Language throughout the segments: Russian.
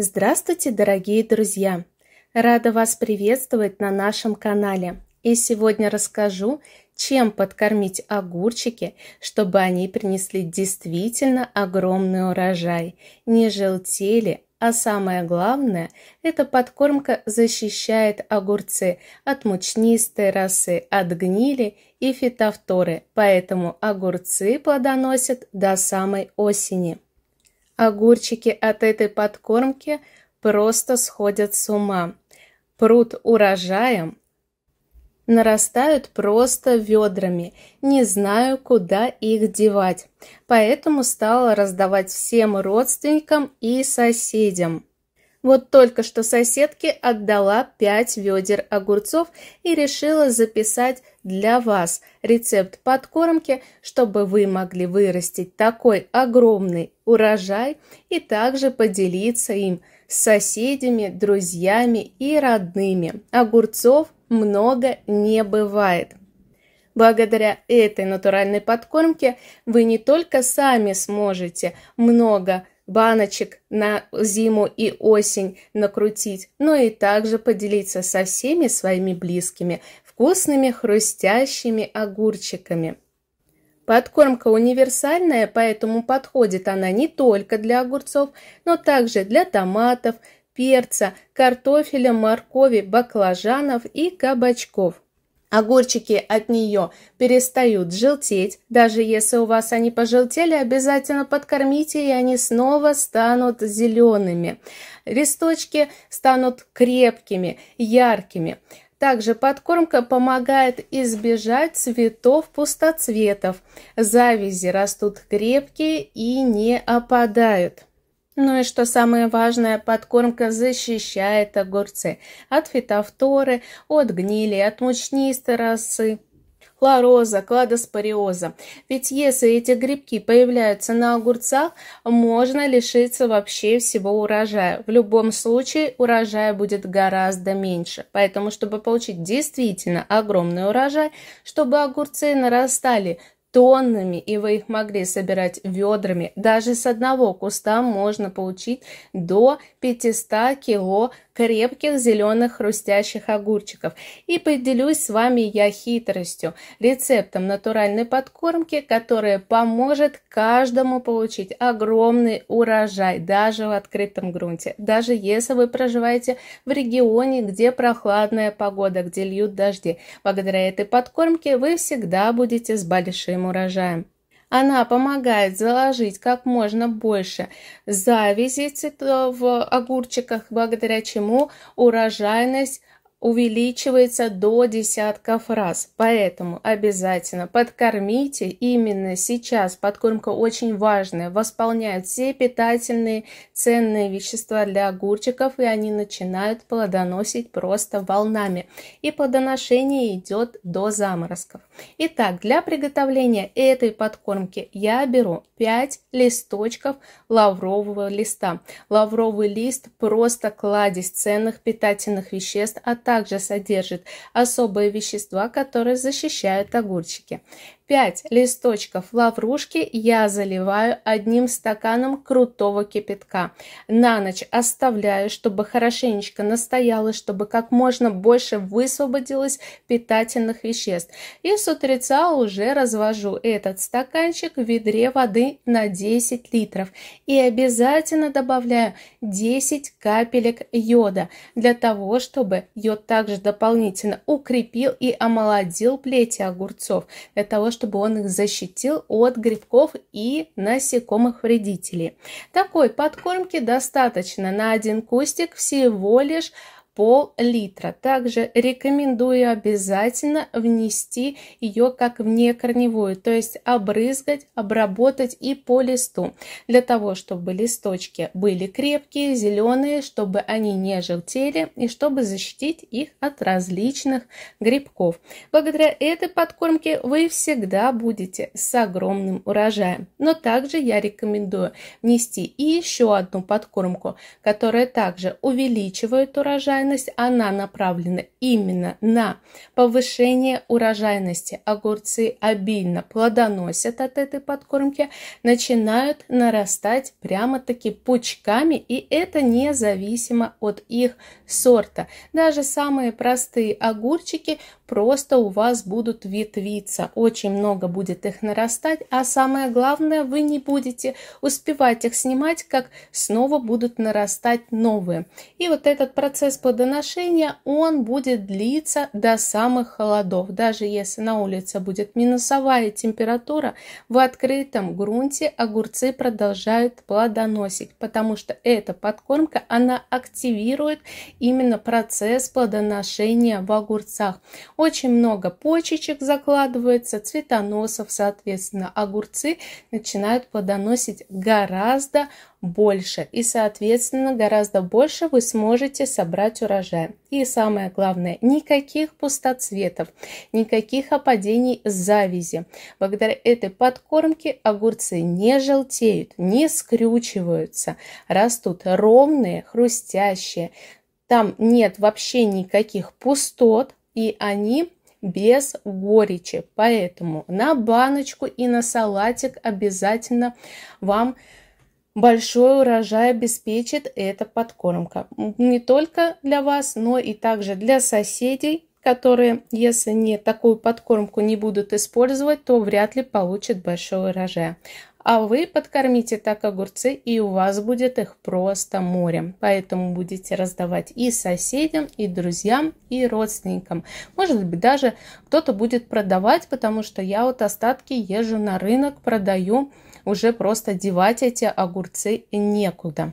Здравствуйте, дорогие друзья! Рада вас приветствовать на нашем канале. И сегодня расскажу, чем подкормить огурчики, чтобы они принесли действительно огромный урожай, не желтели, а самое главное, эта подкормка защищает огурцы от мучнистой росы, от гнили и фитофторы, поэтому огурцы плодоносят до самой осени. Огурчики от этой подкормки просто сходят с ума. Пруд урожаем нарастают просто ведрами, не знаю, куда их девать. Поэтому стала раздавать всем родственникам и соседям. Вот только что соседке отдала пять ведер огурцов и решила записать для вас рецепт подкормки, чтобы вы могли вырастить такой огромный урожай и также поделиться им с соседями, друзьями и родными. Огурцов много не бывает. Благодаря этой натуральной подкормке вы не только сами сможете много баночек на зиму и осень накрутить, но и также поделиться со всеми своими близкими, вкусными хрустящими огурчиками. Подкормка универсальная, поэтому подходит она не только для огурцов, но также для томатов, перца, картофеля, моркови, баклажанов и кабачков. Огурчики от нее перестают желтеть. Даже если у вас они пожелтели, обязательно подкормите, и они снова станут зелеными. Листочки станут крепкими, яркими. Также подкормка помогает избежать цветов пустоцветов. Завязи растут крепкие и не опадают. Ну и что самое важное, подкормка защищает огурцы от фитофторы, от гнили, от мучнистой росы хлороза, кладоспориоза. Ведь если эти грибки появляются на огурцах, можно лишиться вообще всего урожая. В любом случае урожая будет гораздо меньше. Поэтому, чтобы получить действительно огромный урожай, чтобы огурцы нарастали тоннами, и вы их могли собирать ведрами. Даже с одного куста можно получить до 500 кг крепких зеленых хрустящих огурчиков. И поделюсь с вами я хитростью, рецептом натуральной подкормки, которая поможет каждому получить огромный урожай, даже в открытом грунте, даже если вы проживаете в регионе, где прохладная погода, где льют дожди. Благодаря этой подкормке вы всегда будете с большим урожаем. Она помогает заложить как можно больше завязи в огурчиках, благодаря чему урожайность увеличивается до десятков раз. Поэтому обязательно подкормите именно сейчас. Подкормка очень важная, восполняет все питательные ценные вещества для огурчиков, и они начинают плодоносить просто волнами. И плодоношение идет до заморозков. Итак, для приготовления этой подкормки я беру 5 листочков лаврового листа. Лавровый лист просто кладезь ценных питательных веществ от а также содержит особые вещества, которые защищают огурчики. 5 листочков лаврушки я заливаю одним стаканом крутого кипятка. На ночь оставляю, чтобы хорошенечко настоялось, чтобы как можно больше высвободилось питательных веществ. И с утреца уже развожу этот стаканчик в ведре воды на 10 литров. И обязательно добавляю 10 капелек йода для того, чтобы йод также дополнительно укрепил и омолодил плети огурцов. Для того, чтобы чтобы он их защитил от грибков и насекомых вредителей. Такой подкормки достаточно на один кустик всего лишь пол-литра. Также рекомендую обязательно внести ее как внекорневую, то есть обрызгать, обработать и по листу, для того, чтобы листочки были крепкие, зеленые, чтобы они не желтели и чтобы защитить их от различных грибков. Благодаря этой подкормке вы всегда будете с огромным урожаем. Но также я рекомендую внести и еще одну подкормку, которая также увеличивает урожай деятельность, она направлена именно на повышение урожайности. Огурцы обильно плодоносят от этой подкормки, начинают нарастать прямо-таки пучками, и это независимо от их сорта. Даже самые простые огурчики просто у вас будут ветвиться, очень много будет их нарастать, а самое главное, вы не будете успевать их снимать, как снова будут нарастать новые. И вот этот процесс плодоносия плодоношения, он будет длиться до самых холодов. Даже если на улице будет минусовая температура, в открытом грунте огурцы продолжают плодоносить, потому что эта подкормка, она активирует именно процесс плодоношения в огурцах. Очень много почечек закладывается, цветоносов, соответственно, огурцы начинают плодоносить гораздо больше. И, соответственно, гораздо больше вы сможете собрать урожай урожая. И самое главное, никаких пустоцветов, никаких опадений завязи. Благодаря этой подкормке огурцы не желтеют, не скрючиваются, растут ровные, хрустящие. Там нет вообще никаких пустот, и они без горечи. Поэтому на баночку и на салатик обязательно вам Большой урожай обеспечит эта подкормка. Не только для вас, но и также для соседей, которые, если не такую подкормку не будут использовать, то вряд ли получат большой урожай. А вы подкормите так огурцы, и у вас будет их просто море. Поэтому будете раздавать и соседям, и друзьям, и родственникам. Может быть, даже кто-то будет продавать, потому что я вот остатки езжу на рынок, продаю уже просто девать эти огурцы некуда.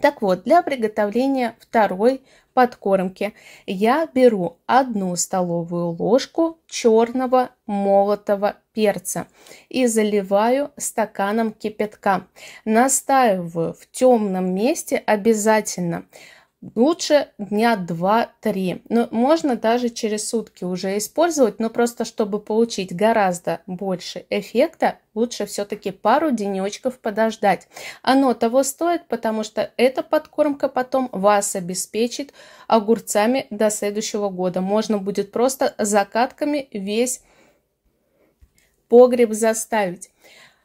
Так вот, для приготовления второй подкормки я беру одну столовую ложку черного молотого перца и заливаю стаканом кипятка. Настаиваю в темном месте обязательно. Обязательно Лучше дня 2-3. Но ну, можно даже через сутки уже использовать, но просто чтобы получить гораздо больше эффекта, лучше все-таки пару денечков подождать. Оно того стоит, потому что эта подкормка потом вас обеспечит огурцами до следующего года. Можно будет просто закатками весь погреб заставить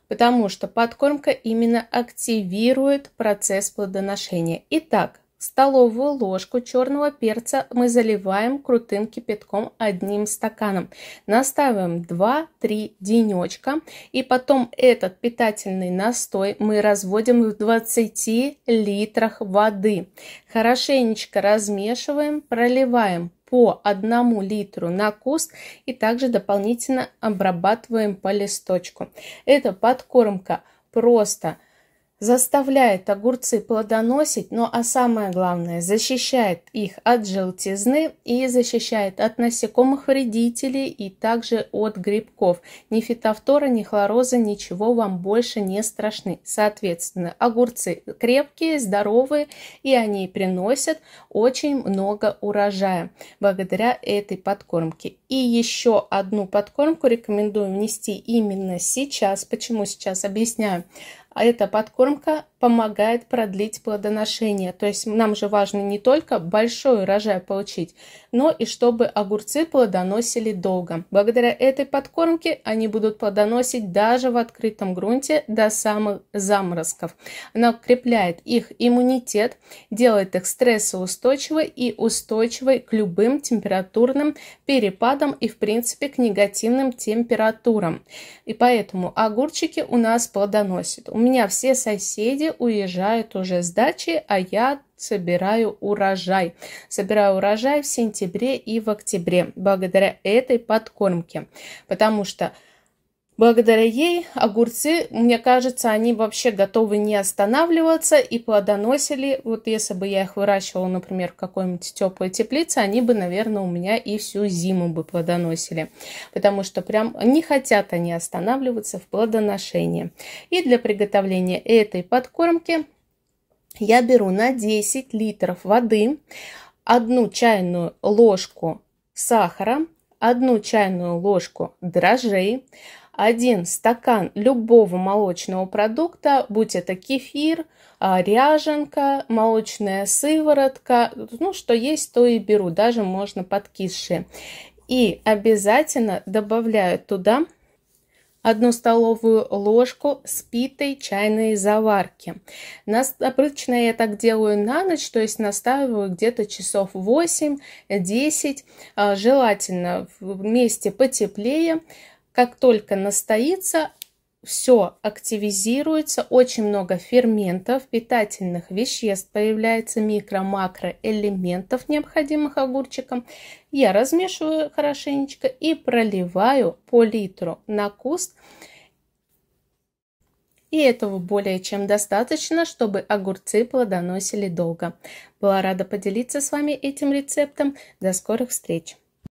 потому что подкормка именно активирует процесс плодоношения. Итак, Столовую ложку черного перца мы заливаем крутым кипятком одним стаканом. Настаиваем 2-3 денечка. И потом этот питательный настой мы разводим в 20 литрах воды. Хорошенечко размешиваем, проливаем по 1 литру на куст и также дополнительно обрабатываем по листочку. Это подкормка просто – заставляет огурцы плодоносить, но ну, а самое главное, защищает их от желтизны и защищает от насекомых вредителей и также от грибков. Ни фитофтора, ни хлороза, ничего вам больше не страшны. Соответственно, огурцы крепкие, здоровые и они приносят очень много урожая благодаря этой подкормке. И еще одну подкормку рекомендую внести именно сейчас. Почему сейчас объясняю? а эта подкормка помогает продлить плодоношение. То есть нам же важно не только большой урожай получить, но и чтобы огурцы плодоносили долго. Благодаря этой подкормке они будут плодоносить даже в открытом грунте до самых заморозков. Она укрепляет их иммунитет, делает их стрессоустойчивой и устойчивой к любым температурным перепадам и, в принципе, к негативным температурам. И поэтому огурчики у нас плодоносят. У меня все соседи уезжают уже с дачи, а я собираю урожай. Собираю урожай в сентябре и в октябре благодаря этой подкормке, потому что Благодаря ей огурцы, мне кажется, они вообще готовы не останавливаться и плодоносили. Вот если бы я их выращивала, например, в какой-нибудь теплой теплице, они бы, наверное, у меня и всю зиму бы плодоносили. Потому что прям не хотят они останавливаться в плодоношении. И для приготовления этой подкормки я беру на 10 литров воды одну чайную ложку сахара, одну чайную ложку дрожжей, один стакан любого молочного продукта, будь это кефир, а, ряженка, молочная сыворотка, ну, что есть, то и беру, даже можно подкисшие. И обязательно добавляю туда одну столовую ложку спитой чайной заварки. Нас, обычно я так делаю на ночь, то есть настаиваю где-то часов 8-10, а, желательно в месте потеплее. Как только настоится, все активизируется, очень много ферментов, питательных веществ, появляется микро-макроэлементов, необходимых огурчикам. Я размешиваю хорошенечко и проливаю по литру на куст. И этого более чем достаточно, чтобы огурцы плодоносили долго. Была рада поделиться с вами этим рецептом. До скорых встреч!